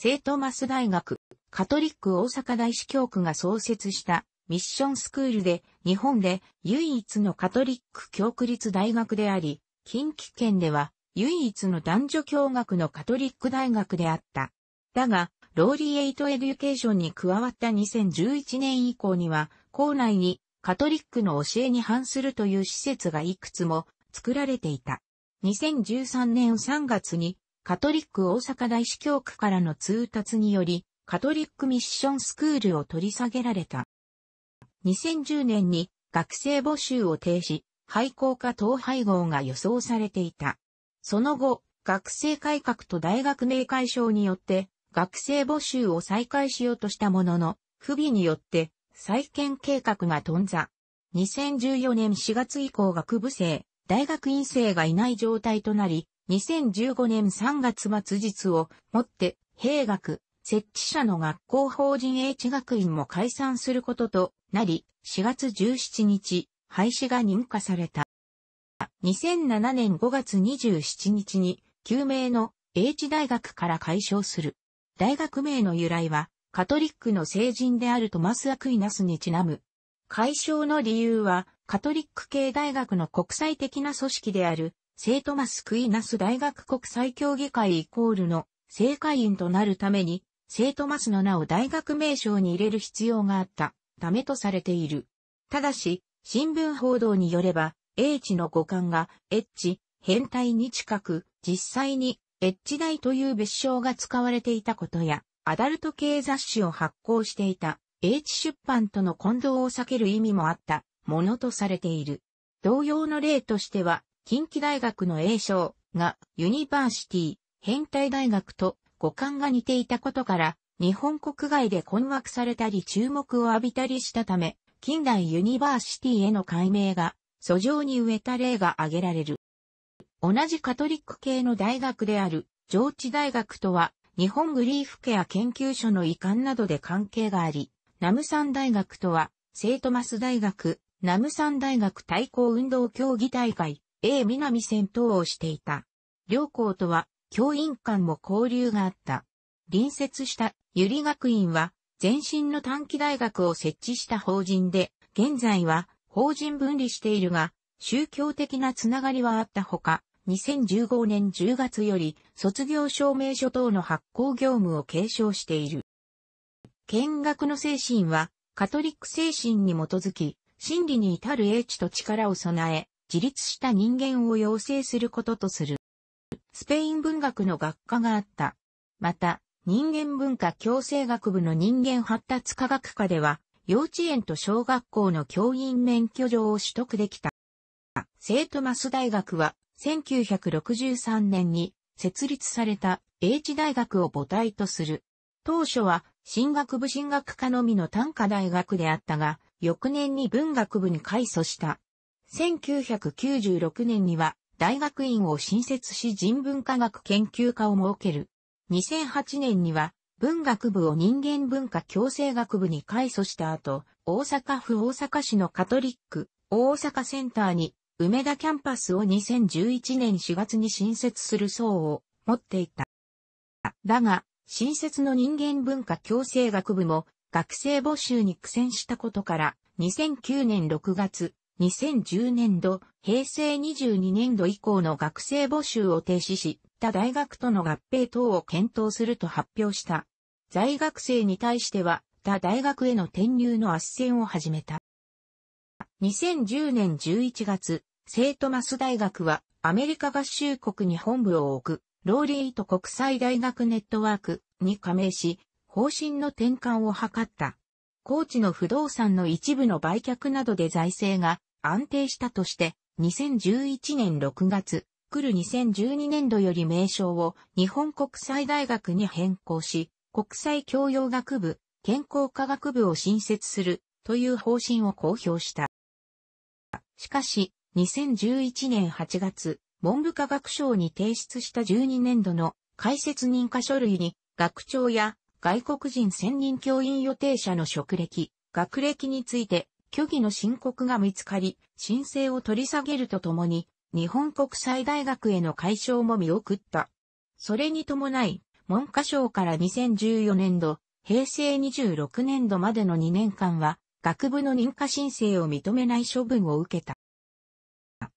聖トマス大学、カトリック大阪大司教区が創設したミッションスクールで、日本で唯一のカトリック教区立大学であり、近畿圏では唯一の男女教学のカトリック大学であった。だが、ローリエイトエデュケーションに加わった2011年以降には、校内にカトリックの教えに反するという施設がいくつも作られていた。2013年3月にカトリック大阪大司教区からの通達により、カトリックミッションスクールを取り下げられた。2010年に学生募集を停止、廃校か統廃合が予想されていた。その後、学生改革と大学名解消によって、学生募集を再開しようとしたものの、不備によって、再建計画が頓挫。2014年4月以降学部生、大学院生がいない状態となり、2015年3月末日をもって、兵学、設置者の学校法人英知学院も解散することとなり、4月17日、廃止が認可された。2007年5月27日に、旧名の英知大学から解消する。大学名の由来は、カトリックの聖人であるトマス・アクイナスにちなむ。解消の理由は、カトリック系大学の国際的な組織である、聖トマス・クイナス大学国際協議会イコールの正会員となるために、聖トマスの名を大学名称に入れる必要があったためとされている。ただし、新聞報道によれば、H の五感が H、変態に近く、実際に H 大という別称が使われていたことや、アダルト系雑誌を発行していた H 出版との混同を避ける意味もあったものとされている。同様の例としては、近畿大学の栄称がユニバーシティ、変態大学と五感が似ていたことから、日本国外で困惑されたり注目を浴びたりしたため、近代ユニバーシティへの解明が、訴状に植えた例が挙げられる。同じカトリック系の大学である、上智大学とは、日本グリーフケア研究所の遺憾などで関係があり、ナムサン大学とは、セイトマス大学、ナムサン大学対抗運動競技大会、A 南戦闘をしていた。両校とは教員間も交流があった。隣接したゆり学院は前身の短期大学を設置した法人で、現在は法人分離しているが、宗教的なつながりはあったほか、2015年10月より卒業証明書等の発行業務を継承している。見学の精神はカトリック精神に基づき、真理に至る英知と力を備え、自立した人間を養成することとする。スペイン文学の学科があった。また、人間文化共生学部の人間発達科学科では、幼稚園と小学校の教員免許状を取得できた。生徒マス大学は、1963年に設立された英知大学を母体とする。当初は、進学部進学科のみの単科大学であったが、翌年に文学部に改祖した。1996年には大学院を新設し人文科学研究科を設ける。2008年には文学部を人間文化共生学部に改組した後、大阪府大阪市のカトリック大阪センターに梅田キャンパスを2011年4月に新設する層を持っていた。だが、新設の人間文化共生学部も学生募集に苦戦したことから、2009年6月、2010年度、平成22年度以降の学生募集を停止し、他大学との合併等を検討すると発表した。在学生に対しては、他大学への転入の斡旋を始めた。2010年11月、聖トマス大学はアメリカ合衆国に本部を置く、ローリーと国際大学ネットワークに加盟し、方針の転換を図った。高知の不動産の一部の売却などで財政が安定したとして、2011年6月、来る2012年度より名称を日本国際大学に変更し、国際教養学部、健康科学部を新設するという方針を公表した。しかし、2011年8月、文部科学省に提出した12年度の解説認可書類に、学長や外国人専任教員予定者の職歴、学歴について虚偽の申告が見つかり、申請を取り下げるとともに、日本国際大学への解消も見送った。それに伴い、文科省から2014年度、平成26年度までの2年間は、学部の認可申請を認めない処分を受けた。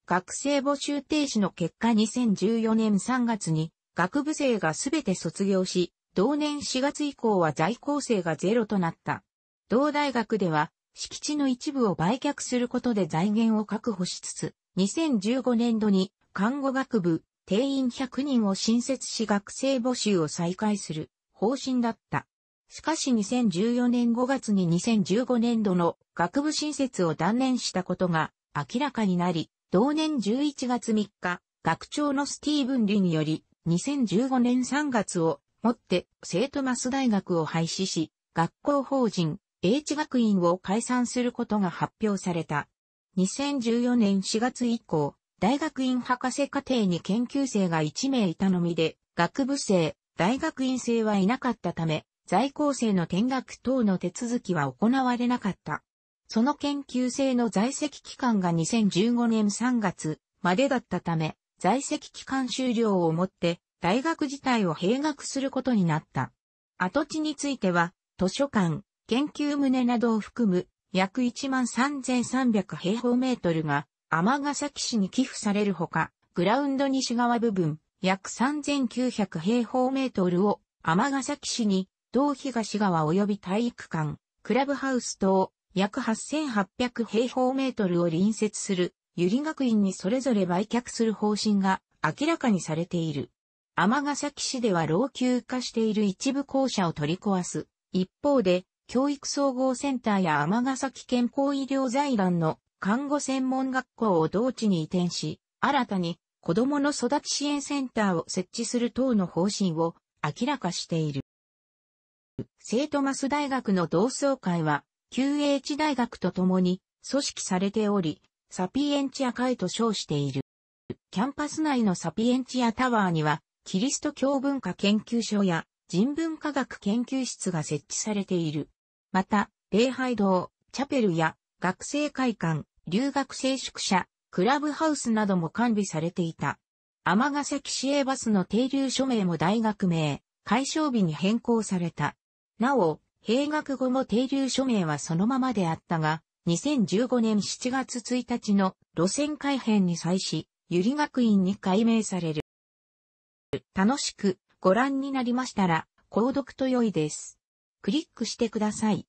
学生募集停止の結果2014年3月に、学部生がすべて卒業し、同年4月以降は在校生がゼロとなった。同大学では、敷地の一部を売却することで財源を確保しつつ、2015年度に看護学部定員100人を新設し学生募集を再開する方針だった。しかし2014年5月に2015年度の学部新設を断念したことが明らかになり、同年11月3日、学長のスティーブン・リにより、2015年3月をもって、生徒マス大学を廃止し、学校法人、H 学院を解散することが発表された。2014年4月以降、大学院博士課程に研究生が1名いたのみで、学部生、大学院生はいなかったため、在校生の転学等の手続きは行われなかった。その研究生の在籍期間が2015年3月までだったため、在籍期間終了をもって大学自体を閉学することになった。跡地については、図書館、研究棟などを含む約13,300平方メートルが尼崎市に寄付されるほか、グラウンド西側部分約3,900平方メートルを尼崎市に同東側及び体育館、クラブハウス等約8,800平方メートルを隣接する百合学院にそれぞれ売却する方針が明らかにされている。尼崎市では老朽化している一部校舎を取り壊す。一方で、教育総合センターや尼崎健康医療財団の看護専門学校を同地に移転し、新たに子供の育ち支援センターを設置する等の方針を明らかしている。生徒マス大学の同窓会は、QH 大学と共に組織されており、サピエンチア会と称している。キャンパス内のサピエンチアタワーには、キリスト教文化研究所や人文科学研究室が設置されている。また、礼拝堂、チャペルや学生会館、留学生宿舎、クラブハウスなども完備されていた。天ヶ崎市営バスの停留署名も大学名、解消日に変更された。なお、閉学後も停留署名はそのままであったが、2015年7月1日の路線改編に際し、百合学院に改名される。楽しくご覧になりましたら、購読と良いです。クリックしてください。